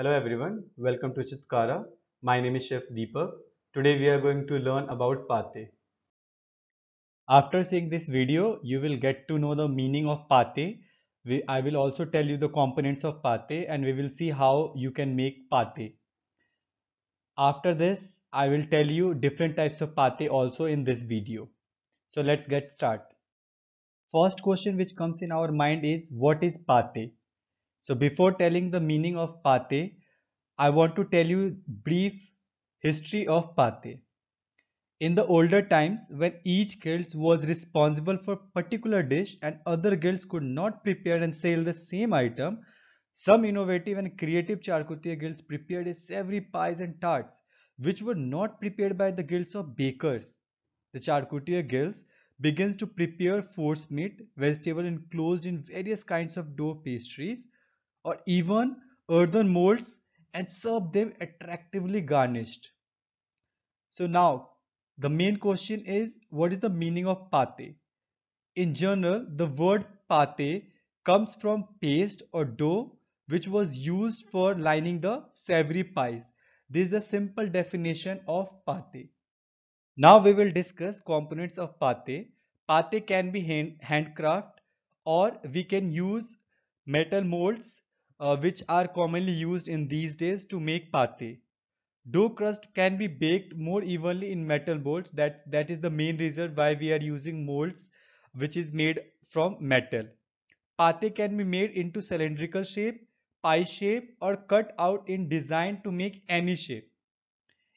Hello everyone, welcome to Chitkara. My name is Chef Deepak. Today we are going to learn about pate. After seeing this video, you will get to know the meaning of pate. We, I will also tell you the components of pate and we will see how you can make pate. After this, I will tell you different types of pate also in this video. So let's get started. First question which comes in our mind is what is pate? So before telling the meaning of pate, I want to tell you brief history of pate. In the older times, when each guild was responsible for particular dish and other guilds could not prepare and sell the same item, some innovative and creative charcutier guilds prepared a savory pies and tarts, which were not prepared by the guilds of bakers. The charcutier guilds begins to prepare force meat, vegetable enclosed in various kinds of dough pastries, or even earthen molds and serve them attractively garnished. So now the main question is what is the meaning of pate? In general, the word pate comes from paste or dough which was used for lining the savory pies. This is the simple definition of pate. Now we will discuss components of pate. Pate can be hand handcraft or we can use metal molds uh, which are commonly used in these days to make pate. Dough crust can be baked more evenly in metal molds. That that is the main reason why we are using molds which is made from metal. Pate can be made into cylindrical shape, pie shape or cut out in design to make any shape.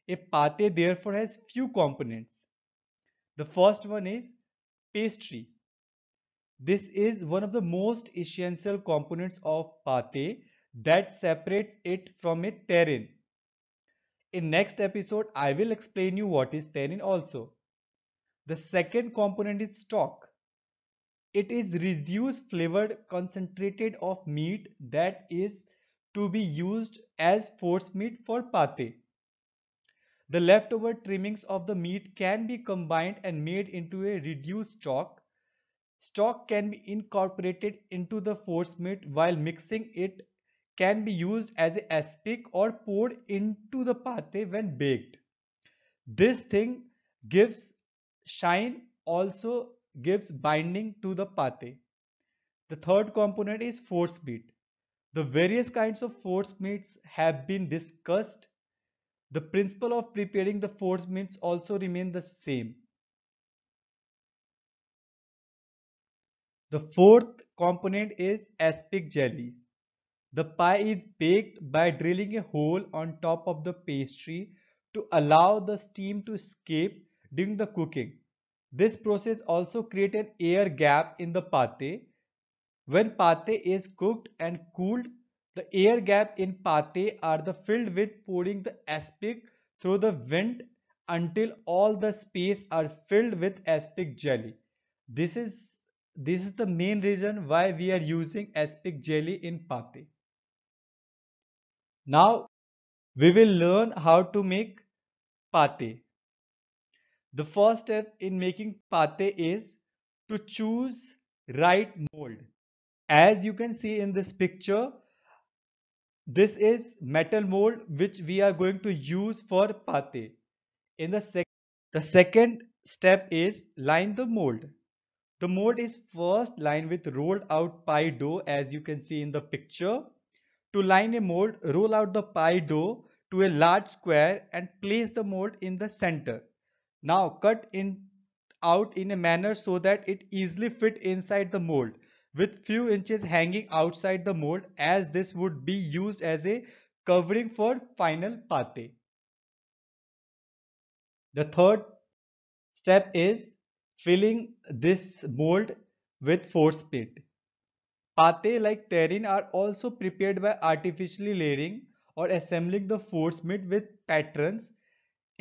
A pate therefore has few components. The first one is pastry. This is one of the most essential components of pate that separates it from a terrain. In next episode, I will explain you what is terrain also. The second component is stock. It is reduced flavored concentrated of meat that is to be used as force meat for pate. The leftover trimmings of the meat can be combined and made into a reduced stock Stock can be incorporated into the force meat while mixing it can be used as a aspic or poured into the pate when baked. This thing gives shine also gives binding to the pate. The third component is force meat. The various kinds of force meats have been discussed. The principle of preparing the force meats also remain the same. The fourth component is aspic jellies. The pie is baked by drilling a hole on top of the pastry to allow the steam to escape during the cooking. This process also creates an air gap in the pate. When pate is cooked and cooled, the air gap in pate are the filled with pouring the aspic through the vent until all the space are filled with aspic jelly. This is this is the main reason why we are using aspic jelly in Pate. Now we will learn how to make Pate. The first step in making Pate is to choose right mold. As you can see in this picture, this is metal mold which we are going to use for Pate. In the, second, the second step is line the mold. The mode is first lined with rolled out pie dough as you can see in the picture. To line a mold, roll out the pie dough to a large square and place the mold in the center. Now cut in out in a manner so that it easily fit inside the mold with few inches hanging outside the mold as this would be used as a covering for final pate. The third step is filling this mold with force plate. Pate like terrine are also prepared by artificially layering or assembling the force plate with patterns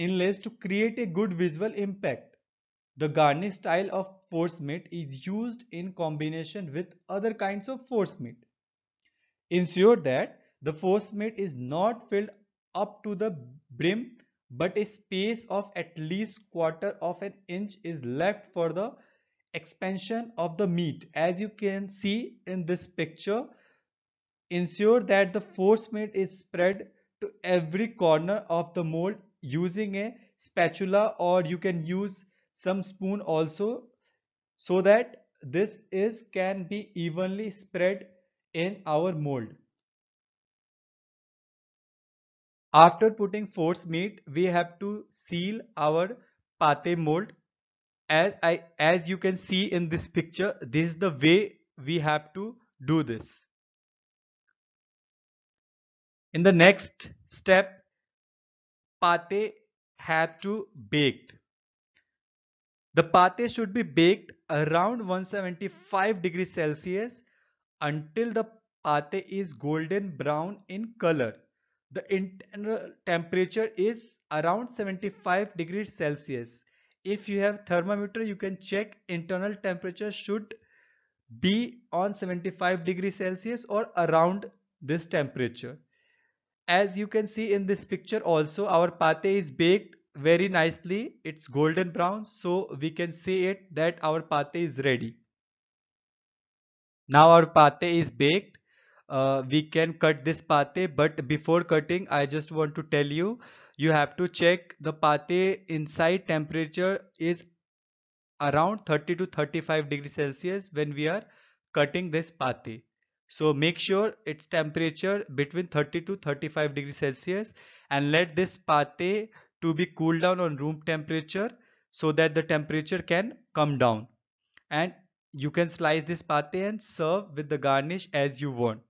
inlays to create a good visual impact. The garnish style of force meat is used in combination with other kinds of force meat. Ensure that the force meat is not filled up to the brim but a space of at least quarter of an inch is left for the expansion of the meat as you can see in this picture ensure that the force meat is spread to every corner of the mold using a spatula or you can use some spoon also so that this is can be evenly spread in our mold After putting force meat, we have to seal our pate mold. As, I, as you can see in this picture, this is the way we have to do this. In the next step, pate had to baked. The pate should be baked around 175 degrees Celsius until the pate is golden brown in color the internal temperature is around 75 degrees celsius if you have thermometer you can check internal temperature should be on 75 degrees celsius or around this temperature as you can see in this picture also our pate is baked very nicely it's golden brown so we can say it that our pate is ready now our pate is baked uh, we can cut this pate but before cutting I just want to tell you you have to check the pate inside temperature is around 30 to 35 degrees Celsius when we are cutting this pate. So make sure its temperature between 30 to 35 degrees Celsius and let this pate to be cooled down on room temperature so that the temperature can come down. And you can slice this pate and serve with the garnish as you want.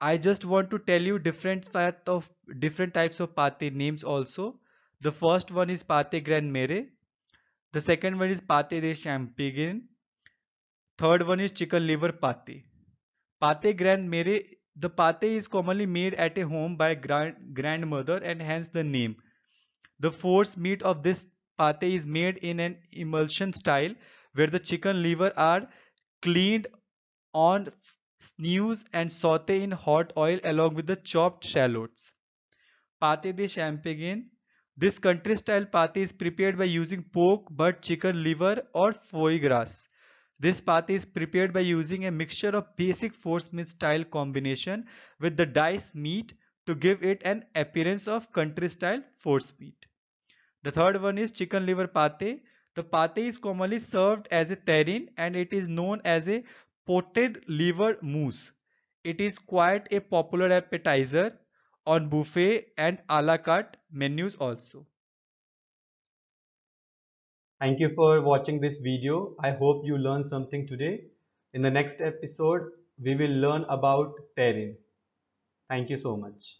I just want to tell you different types of different types of pate names also. The first one is pate grand mere. The second one is pate de champagne. Third one is chicken liver pate. Pate grand mere. The pate is commonly made at a home by grand, grandmother and hence the name. The force meat of this pate is made in an emulsion style where the chicken liver are cleaned on Snooze and saute in hot oil along with the chopped shallots. Pate de Champagne. This country style pate is prepared by using pork, but chicken liver or foie gras. This pate is prepared by using a mixture of basic force meat style combination with the diced meat to give it an appearance of country style force meat. The third one is chicken liver pate. The pate is commonly served as a terrine and it is known as a Potted liver mousse. It is quite a popular appetizer on buffet and a la carte menus also. Thank you for watching this video. I hope you learned something today. In the next episode, we will learn about terrain. Thank you so much.